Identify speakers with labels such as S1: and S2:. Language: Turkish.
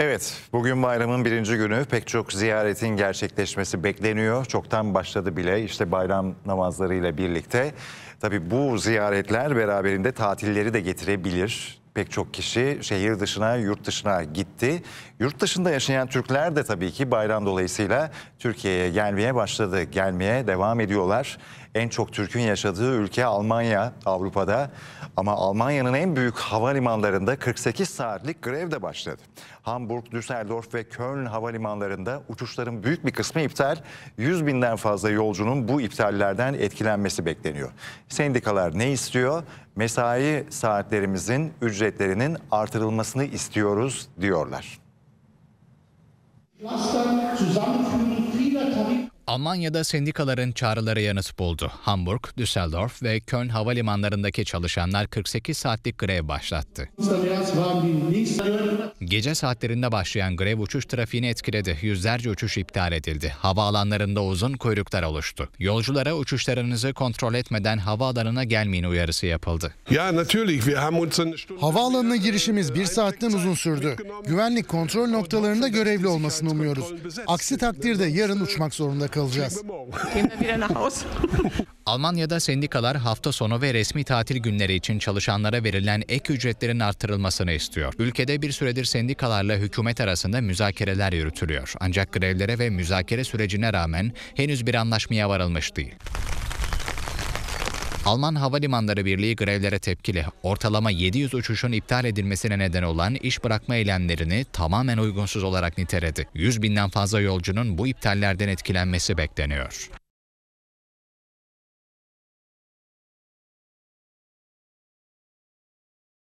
S1: Evet, bugün bayramın birinci günü pek çok ziyaretin gerçekleşmesi bekleniyor. Çoktan başladı bile işte bayram namazlarıyla birlikte. Tabii bu ziyaretler beraberinde tatilleri de getirebilir. Pek çok kişi şehir dışına, yurt dışına gitti. Yurt dışında yaşayan Türkler de tabii ki bayram dolayısıyla Türkiye'ye gelmeye başladı, gelmeye devam ediyorlar en çok Türk'ün yaşadığı ülke Almanya Avrupa'da. Ama Almanya'nın en büyük havalimanlarında 48 saatlik grev de başladı. Hamburg, Düsseldorf ve Köln havalimanlarında uçuşların büyük bir kısmı iptal. 100 binden fazla yolcunun bu iptallerden etkilenmesi bekleniyor. Sendikalar ne istiyor? Mesai saatlerimizin ücretlerinin artırılmasını istiyoruz diyorlar.
S2: Cluster, Zusammenführen vieler Tarif Almanya'da sendikaların çağrıları yanıt buldu. Hamburg, Düsseldorf ve Köln havalimanlarındaki çalışanlar 48 saatlik grev başlattı. Gece saatlerinde başlayan grev uçuş trafiğini etkiledi. Yüzlerce uçuş iptal edildi. Havaalanlarında uzun kuyruklar oluştu. Yolculara uçuşlarınızı kontrol etmeden havaalanına gelmeyin uyarısı yapıldı.
S1: Havaalanına girişimiz bir saatten uzun sürdü. Güvenlik kontrol noktalarında görevli olmasını umuyoruz. Aksi takdirde yarın uçmak zorunda kalacağız.
S2: Almanya'da sendikalar hafta sonu ve resmi tatil günleri için çalışanlara verilen ek ücretlerin artırılmasını istiyor. Ülkede bir süredir süredir sendikalarla hükümet arasında müzakereler yürütülüyor. Ancak grevlere ve müzakere sürecine rağmen henüz bir anlaşmaya varılmış değil. Alman Havalimanları Birliği grevlere tepkili. Ortalama 700 uçuşun iptal edilmesine neden olan iş bırakma eylemlerini tamamen uygunsuz olarak niteledi. 100 binden fazla yolcunun bu iptallerden etkilenmesi bekleniyor.